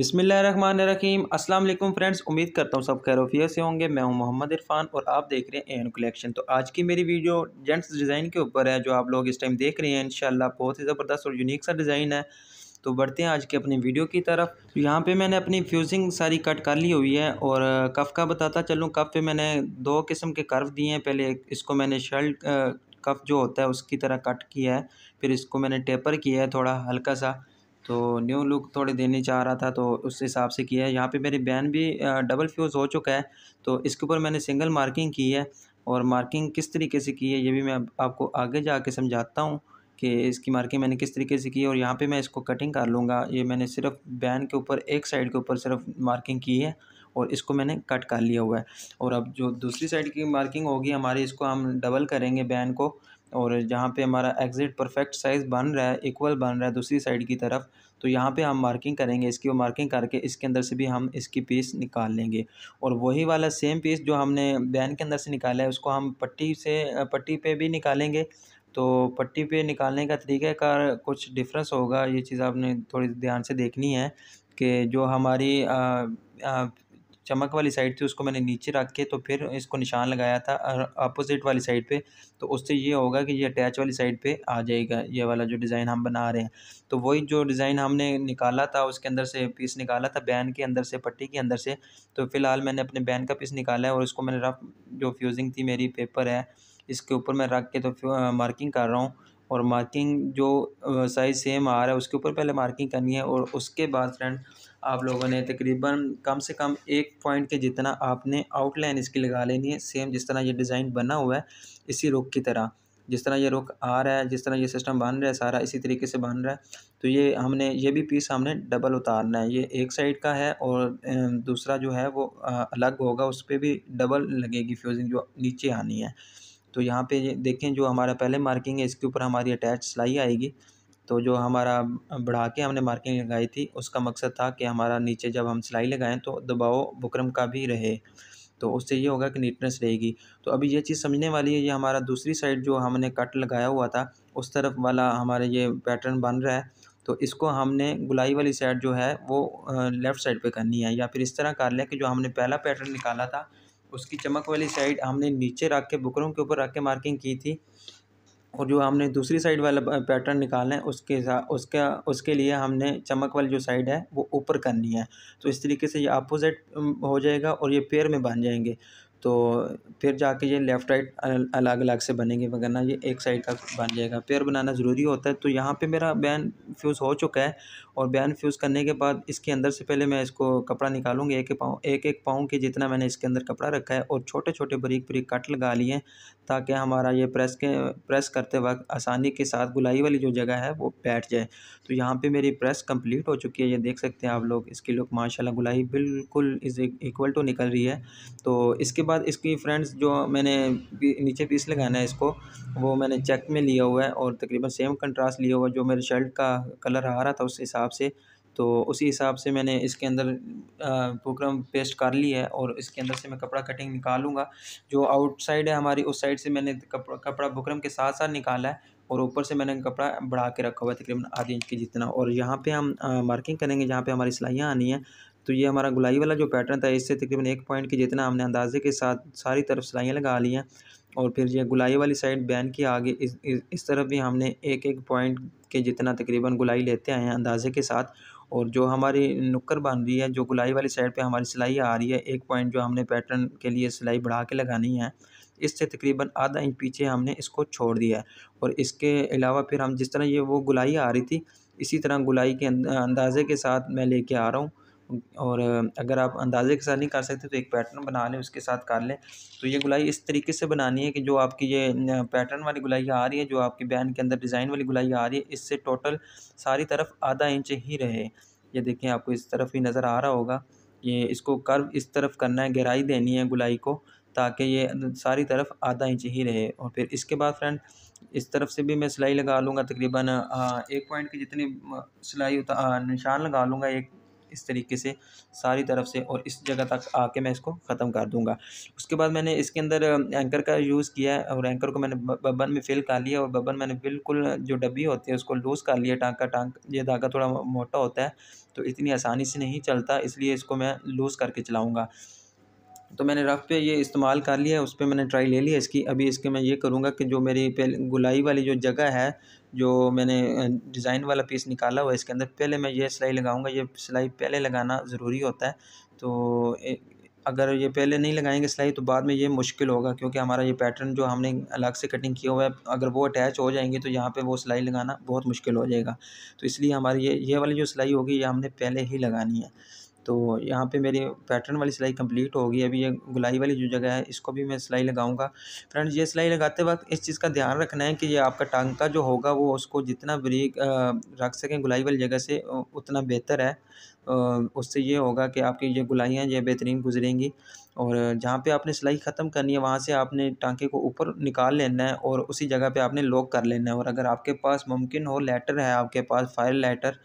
अस्सलाम वालेकुम फ्रेंड्स उम्मीद करता हूँ सब खैरोफिया से होंगे मैं हूँ मोहम्मद इरफान और आप देख रहे हैं एन कलेक्शन तो आज की मेरी वीडियो जेंट्स डिज़ाइन के ऊपर है जो आप लोग इस टाइम देख रहे हैं इनशाला बहुत ही ज़बरदस्त और यूनिक सा डिज़ाइन है तो बढ़ते हैं आज के अपनी वीडियो की तरफ तो यहाँ पे मैंने अपनी फ्यूजिंग सारी कट कर ली हुई है और कफ का बताता चलूँ कफ पे मैंने दो किस्म के कर्व दिए हैं पहले इसको मैंने शर्ट कफ जो होता है उसकी तरह कट किया है फिर इसको मैंने टेपर किया है थोड़ा हल्का सा तो न्यू लुक थोड़े देने चाह रहा था तो उस हिसाब से किया है यहाँ पे मेरी बैन भी डबल फ्यूज़ हो चुका है तो इसके ऊपर मैंने सिंगल मार्किंग की है और मार्किंग किस तरीके से की है ये भी मैं आपको आगे जा के समझाता हूँ कि इसकी मार्किंग मैंने किस तरीके से की है और यहाँ पे मैं इसको कटिंग कर लूँगा ये मैंने सिर्फ बैन के ऊपर एक साइड के ऊपर सिर्फ मार्किंग की है और इसको मैंने कट कर लिया हुआ है और अब जो दूसरी साइड की मार्किंग होगी हमारी इसको हम डबल करेंगे बैन को और जहाँ पे हमारा एग्ज़िट परफेक्ट साइज़ बन रहा है इक्वल बन रहा है दूसरी साइड की तरफ तो यहाँ पे हम मार्किंग करेंगे इसकी वो मार्किंग करके इसके अंदर से भी हम इसकी पीस निकाल लेंगे और वही वाला सेम पीस जो हमने बैन के अंदर से निकाला है उसको हम पट्टी से पट्टी पे भी निकालेंगे तो पट्टी पे निकालने का तरीक़ाकार कुछ डिफरेंस होगा ये चीज़ आपने थोड़ी ध्यान से देखनी है कि जो हमारी आ, आ, चमक वाली साइड थी उसको मैंने नीचे रख के तो फिर इसको निशान लगाया था अपोजिट वाली साइड पे तो उससे ये होगा कि ये अटैच वाली साइड पे आ जाएगा ये वाला जो डिज़ाइन हम बना रहे हैं तो वही जो डिज़ाइन हमने निकाला था उसके अंदर से पीस निकाला था बैन के अंदर से पट्टी के अंदर से तो फ़िलहाल मैंने अपने बैन का पीस निकाला है और इसको मैंने रफ जो फ्यूजिंग थी मेरी पेपर है इसके ऊपर मैं रख के तो मार्किंग कर रहा हूँ और मार्किंग जो साइज़ सेम आ रहा है उसके ऊपर पहले मार्किंग करनी है और उसके बाद फ्रेंड आप लोगों ने तकरीबन कम से कम एक पॉइंट के जितना आपने आउटलाइन इसकी लगा लेनी है सेम जिस तरह ये डिज़ाइन बना हुआ है इसी रुख की तरह जिस तरह ये रुख आ रहा है जिस तरह ये सिस्टम बन रहा है सारा इसी तरीके से बन रहा है तो ये हमने ये भी पीस हमने डबल उतारना है ये एक साइड का है और दूसरा जो है वो अलग होगा उस पर भी डबल लगेगी फ्यूजिंग जो नीचे आनी है तो यहाँ पे देखें जो हमारा पहले मार्किंग है इसके ऊपर हमारी अटैच सिलाई आएगी तो जो हमारा बढ़ा के हमने मार्किंग लगाई थी उसका मकसद था कि हमारा नीचे जब हम सिलाई लगाएं तो दबाव बुकरम का भी रहे तो उससे ये होगा कि नीटनेस रहेगी तो अभी ये चीज़ समझने वाली है ये हमारा दूसरी साइड जो हमने कट लगाया हुआ था उस तरफ वाला हमारा ये पैटर्न बन रहा है तो इसको हमने गुलाई वाली साइड जो है वो लेफ़्ट साइड पे करनी है या फिर इस तरह कर लें कि जो हमने पहला पैटर्न निकाला था उसकी चमक वाली साइड हमने नीचे रख के बुकरों के ऊपर रख के मार्किंग की थी और जो हमने दूसरी साइड वाला पैटर्न निकालना है उसके उसका उसके लिए हमने चमक वाली जो साइड है वो ऊपर करनी है तो इस तरीके से ये अपोजिट हो जाएगा और ये पेयर में बन जाएंगे तो फिर जाके ये लेफ़्ट राइट अलग अलग से बनेंगे वगरना ये एक साइड का बन जाएगा पेयर बनाना ज़रूरी होता है तो यहाँ पे मेरा बैन फ्यूज़ हो चुका है और बयान फ्यूज़ करने के बाद इसके अंदर से पहले मैं इसको कपड़ा निकालूंगी एक एक पाँव एक एक पाँव के जितना मैंने इसके अंदर कपड़ा रखा है और छोटे छोटे बरीक बरीक कट लगा लिए ताकि हमारा ये प्रेस के प्रेस करते वक्त आसानी के साथ गुलाई वाली जो जगह है वो बैठ जाए तो यहाँ पर मेरी प्रेस कम्प्लीट हो चुकी है ये देख सकते हैं आप लोग इसकी लुक माशाला गुलाई बिल्कुल इज इक्वल टू निकल रही है तो इसके बाद इसकी फ्रेंड्स जो मैंने नीचे पीस लगाना है इसको वो मैंने चेक में लिया हुआ है और तकरीबन सेम कंट्रास्ट लिया हुआ जो मेरे शर्ट का कलर आ रहा था उस हिसाब हिसाब से तो उसी हिसाब से मैंने इसके अंदर प्रोग्राम पेस्ट कर ली है और इसके अंदर से मैं कपड़ा कटिंग निकालूंगा जो आउटसाइड है हमारी उस साइड से मैंने कपड़ा कपड़ा बुकरम के साथ साथ निकाला है और ऊपर से मैंने कपड़ा बढ़ा के रखा हुआ है तकरीबन आधे इंच के जितना और यहाँ पे हम मार्किंग करेंगे जहाँ पे हमारी सिलाइयाँ आनी है तो ये हमारा गुलाई वाला जो पैटर्न था इससे तकरीबन एक पॉइंट के जितना हमने अंदाजे के साथ सारी तरफ सिलाइयाँ लगा ली हैं और फिर ये गुलाई वाली साइड बयान के आगे इस इस तरफ भी हमने एक एक पॉइंट के जितना तकरीबन गुलाई लेते आए हैं अंदाजे के साथ और जो हमारी नुक्कर बन रही है जो गुलाई वाली साइड पे हमारी सिलाई आ रही है एक पॉइंट जो हमने पैटर्न के लिए सिलाई बढ़ा के लगानी है इससे तकरीबन आधा इंच पीछे हमने इसको छोड़ दिया है और इसके अलावा फिर हम जिस तरह ये वो गुलाई आ रही थी इसी तरह गुलाई के अंदाजे के साथ मैं लेके आ रहा हूँ और अगर आप अंदाजे के साथ नहीं कर सकते तो एक पैटर्न बना लें उसके साथ कर लें तो ये गुलाई इस तरीके से बनानी है कि जो आपकी ये पैटर्न वाली गुलाई आ रही है जो आपकी बैन के अंदर डिज़ाइन वाली गुलाई आ रही है इससे टोटल सारी तरफ आधा इंच ही रहे ये देखें आपको इस तरफ ही नज़र आ रहा होगा ये इसको कर्व इस तरफ करना है गहराई देनी है गुलाई को ताकि ये सारी तरफ आधा इंच ही रहे और फिर इसके बाद फ्रेंड इस तरफ से भी मैं सिलाई लगा लूँगा तकरीबन एक पॉइंट की जितनी सिलाई निशान लगा लूँगा एक इस तरीके से सारी तरफ से और इस जगह तक आके मैं इसको ख़त्म कर दूंगा उसके बाद मैंने इसके अंदर एंकर का यूज़ किया और एंकर को मैंने बबन में फिल कर लिया और बबन मैंने बिल्कुल जो डब्बी होती है उसको लूज़ कर लिया टाँग का टांग ये धागा थोड़ा मोटा होता है तो इतनी आसानी से नहीं चलता इसलिए इसको मैं लूज़ करके चलाऊँगा तो मैंने रफ़ पे ये इस्तेमाल कर लिया है उस पर मैंने ट्राई ले लिया इसकी अभी इसके मैं ये करूँगा कि जो मेरी पहले गुलाई वाली जो जगह है जो मैंने डिज़ाइन वाला पीस निकाला हुआ है इसके अंदर पहले मैं ये सिलाई लगाऊँगा ये सिलाई पहले लगाना ज़रूरी होता है तो अगर ये पहले नहीं लगाएंगे सिलाई तो बाद में ये मुश्किल होगा क्योंकि हमारा ये पैटर्न जो हमने अलग से कटिंग किया हुआ है अगर वो अटैच हो जाएंगे तो यहाँ पे वो सिलाई लगाना बहुत मुश्किल हो जाएगा तो इसलिए हमारी ये ये वाली जो सिलाई होगी ये हमने पहले ही लगानी है तो यहाँ पे मेरी पैटर्न वाली सिलाई कंप्लीट होगी अभी ये गुलाई वाली जो जगह है इसको भी मैं सिलाई लगाऊंगा फ्रेंड्स ये सिलाई लगाते वक्त इस चीज़ का ध्यान रखना है कि ये आपका टांका जो होगा वो उसको जितना ब्रीक रख सकें गुलाई वाली जगह से उतना बेहतर है उससे ये होगा कि आपकी ये गुलाइयाँ ये बेहतरीन गुजरेंगी और जहाँ पे आपने सिलाई ख़त्म करनी है वहाँ से आपने टांके को ऊपर निकाल लेना है और उसी जगह पे आपने लॉक कर लेना है और अगर आपके पास मुमकिन हो लेटर है आपके पास फायर लेटर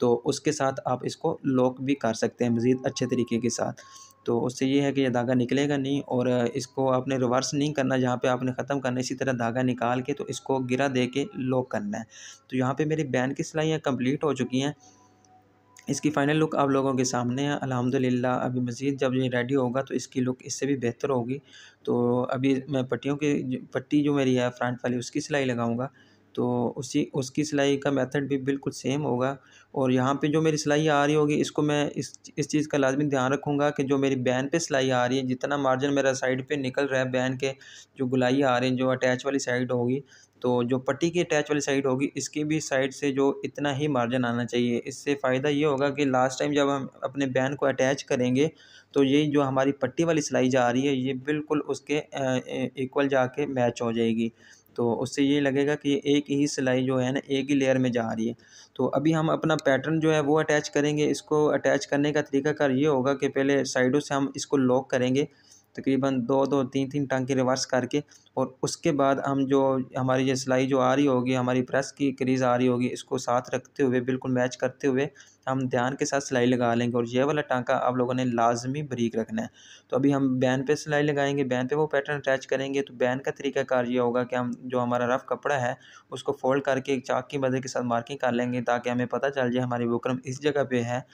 तो उसके साथ आप इसको लॉक भी कर सकते हैं मज़ीद अच्छे तरीके के साथ तो उससे ये है कि यह धागा निकलेगा नहीं और इसको आपने रिवर्स नहीं करना जहाँ पे आपने ख़त्म करना इसी तरह धागा निकाल के तो इसको गिरा दे के लॉक करना है तो यहाँ पे मेरी बैन की सिलाइयाँ कंप्लीट हो चुकी हैं इसकी फ़ाइनल लुक आप लोगों के सामने है अल्हम्दुलिल्लाह अभी मज़ीद जब ये रेडी होगा तो इसकी लुक इससे भी बेहतर होगी तो अभी मैं पट्टियों की पट्टी जो मेरी है फ्रंट वाली उसकी सिलाई लगाऊँगा तो उसी उसकी सिलाई का मेथड भी बिल्कुल सेम होगा और यहाँ पे जो मेरी सिलाई आ रही होगी इसको मैं इस इस चीज़ का लाजमी ध्यान रखूँगा कि जो मेरी बैन पे सिलाई आ रही है जितना मार्जिन मेरा साइड पे निकल रहा है बैन के जो गुलाई आ रही है जो अटैच वाली साइड होगी तो जो पट्टी की अटैच वाली साइड होगी इसकी भी साइड से जो इतना ही मार्जिन आना चाहिए इससे फ़ायदा ये होगा कि लास्ट टाइम जब हम अपने बैन को अटैच करेंगे तो ये जो हमारी पट्टी वाली सिलाई जा रही है ये बिल्कुल उसके इक्वल जाके मैच हो जाएगी तो उससे ये लगेगा कि एक ही सिलाई जो है ना एक ही लेयर में जा रही है तो अभी हम अपना पैटर्न जो है वो अटैच करेंगे इसको अटैच करने का तरीका कर ये होगा कि पहले साइडों से हम इसको लॉक करेंगे तकरीबन दो दो तीन तीन टांके रिवर्स करके और उसके बाद हम जो हमारी ये सिलाई जो आ रही होगी हमारी प्रेस की क्रीज़ आ रही होगी इसको साथ रखते हुए बिल्कुल मैच करते हुए तो हम ध्यान के साथ सिलाई लगा लेंगे और ये वाला टाँका आप लोगों ने लाजमी बरीक रखना है तो अभी हम बैन पे सिलाई लगाएंगे बैन पे वो पैटर्न अटैच करेंगे तो बैन का कार ये होगा कि हम जो हमारा रफ़ कपड़ा है उसको फोल्ड करके एक चाक की मदद के साथ मार्किंग कर लेंगे ताकि हमें पता चल जाए हमारी बुकरम इस जगह पर है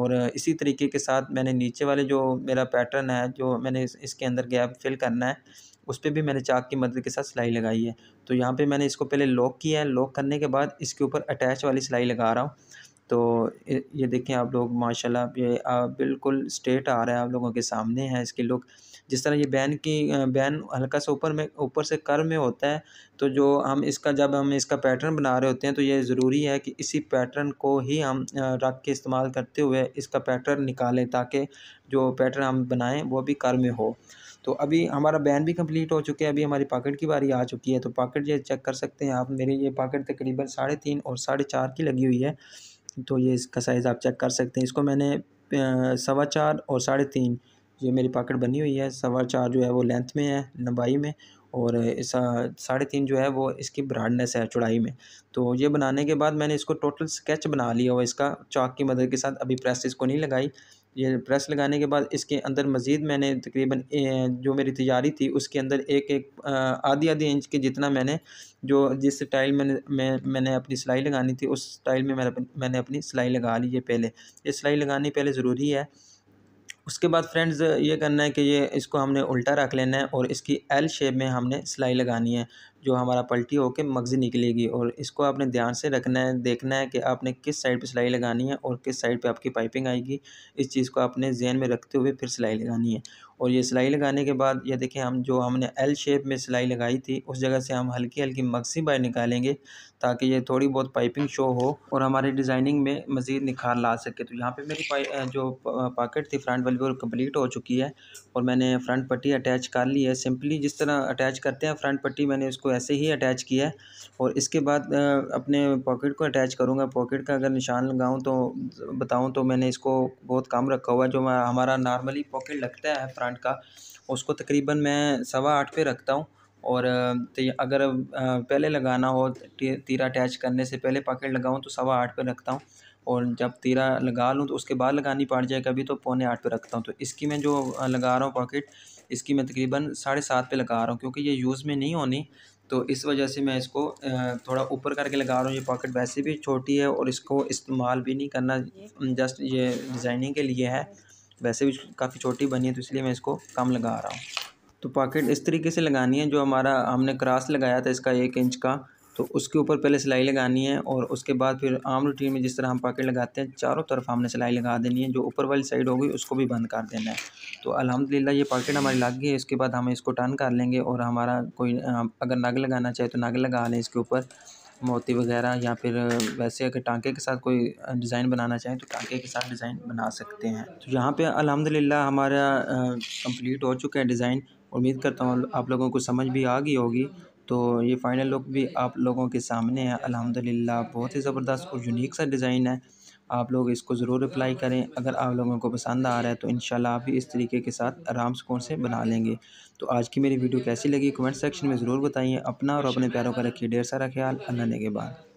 और इसी तरीके के साथ मैंने नीचे वाले जो मेरा पैटर्न है जो मैंने इसके अंदर गैप फिल करना है उस पर भी मैंने चाक की मदद के साथ सिलाई लगाई है तो यहाँ पे मैंने इसको पहले लॉक किया है लॉक करने के बाद इसके ऊपर अटैच वाली सिलाई लगा रहा हूँ तो ये देखें आप लोग माशाल्लाह ये बिल्कुल स्ट्रेट आ रहा है आप लोगों के सामने है इसके लुक जिस तरह ये बैन की बैन हल्का सा ऊपर में ऊपर से कर में होता है तो जो हम इसका जब हम इसका पैटर्न बना रहे होते हैं तो ये ज़रूरी है कि इसी पैटर्न को ही हम रख के इस्तेमाल करते हुए इसका पैटर्न निकालें ताकि जो पैटर्न हम बनाएँ वो भी कर में हो तो अभी हमारा बैन भी कंप्लीट हो चुके हैं अभी हमारी पॉकेट की बारी आ चुकी है तो पॉकेट ये चेक कर सकते हैं आप मेरी ये पॉकेट तकरीबन साढ़े तीन और साढ़े चार की लगी हुई है तो ये इसका साइज़ आप चेक कर सकते हैं इसको मैंने सवा चार और साढ़े तीन ये मेरी पॉकेट बनी हुई है सवा चार जो है वो लेंथ में है लंबाई में और साढ़े तीन जो है वो इसकी ब्राडनेस है चौड़ाई में तो ये बनाने के बाद मैंने इसको टोटल स्केच बना लिया और इसका चाक की मदद के साथ अभी प्रेस इसको नहीं लगाई ये प्रेस लगाने के बाद इसके अंदर मज़ीद मैंने तकरीबन जो मेरी तैयारी थी उसके अंदर एक एक आधी आधी इंच के जितना मैंने जो जिस स्टाइल में मैं मैंने अपनी सिलाई लगानी थी उस स्टाइल में मैंने मैंने अपनी सिलाई लगा ली है पहले ये सिलाई लगानी पहले ज़रूरी है उसके बाद फ्रेंड्स ये करना है कि ये इसको हमने उल्टा रख लेना है और इसकी एल शेप में हमने सिलाई लगानी है जो हमारा पलटी होकर मगज़ी निकलेगी और इसको आपने ध्यान से रखना है देखना है कि आपने किस साइड पर सिलाई लगानी है और किस साइड पर आपकी पाइपिंग आएगी इस चीज़ को आपने जहन में रखते हुए फिर सिलाई लगानी है और ये सिलाई लगाने के बाद ये देखें हम जो हमने एल शेप में सिलाई लगाई थी उस जगह से हम हल्की हल्की मक्सी बाहर निकालेंगे ताकि ये थोड़ी बहुत पाइपिंग शो हो और हमारे डिज़ाइनिंग में मज़ीद निखार ला सके तो यहाँ पर मेरी जो पॉकेट थी फ्रंट वाली वो कम्प्लीट हो चुकी है और मैंने फ्रंट पट्टी अटैच कर ली है सिंपली जिस तरह अटैच करते हैं फ्रंट पट्टी मैंने उसको ऐसे ही अटैच किया है और इसके बाद अपने पॉकेट को अटैच करूँगा पॉकेट का अगर निशान लगाऊँ तो बताऊँ तो मैंने इसको बहुत कम रखा हुआ है जो हमारा नॉर्मली पॉकेट लगता है फ्रंट प्लांट का उसको तकरीबन मैं सवा आठ पे रखता हूँ और अगर पहले लगाना हो तीरा अटैच करने से पहले पॉकेट लगाऊँ तो सवा आठ पे रखता हूँ और जब तीरा लगा लूँ तो उसके बाद लगानी पड़ जाए कभी तो पौने आठ पे रखता हूँ तो इसकी मैं जो लगा रहा हूँ पॉकेट इसकी मैं तकरीबन साढ़े सात पे लगा रहा हूँ क्योंकि ये यूज़ में नहीं होनी तो इस वजह से मैं इसको थोड़ा ऊपर करके लगा रहा हूँ ये पॉकेट वैसे भी छोटी है और इसको इस्तेमाल भी नहीं करना जस्ट ये डिज़ाइनिंग के लिए है वैसे भी काफ़ी छोटी बनी है तो इसलिए मैं इसको कम लगा रहा हूँ तो पॉकेट इस तरीके से लगानी है जो हमारा हमने क्रास लगाया था इसका एक इंच का तो उसके ऊपर पहले सिलाई लगानी है और उसके बाद फिर आम रूटीन में जिस तरह हम पॉकेट लगाते हैं चारों तरफ हमने सिलाई लगा देनी है जो ऊपर वाली साइड होगी उसको भी बंद कर देना है तो अलहमदिल्ला ये पॉकेट हमारी लग गई है इसके बाद हम इसको टर्न कर लेंगे और हमारा कोई अगर नग लगाना चाहे तो नग लगा लें इसके ऊपर मोती वगैरह या फिर वैसे अगर टांके के साथ कोई डिज़ाइन बनाना चाहें तो टांके के साथ डिज़ाइन बना सकते हैं तो यहाँ पे अल्हम्दुलिल्लाह हमारा कंप्लीट हो चुका है डिज़ाइन उम्मीद करता हूँ आप लोगों को समझ भी आ गई होगी तो ये फ़ाइनल लुक भी आप लोगों के सामने है अल्हम्दुलिल्लाह बहुत ही ज़बरदस्त और यूनिक सा डिज़ाइन है आप लोग इसको ज़रूर अप्लाई करें अगर आप लोगों को पसंद आ रहा है तो इन आप भी इस तरीके के साथ आराम से कौन से बना लेंगे तो आज की मेरी वीडियो कैसी लगी कमेंट सेक्शन में ज़रूर बताइए अपना और अपने प्यारों का रखिए ढेर सारा ख्याल अल्लाह ने के बाद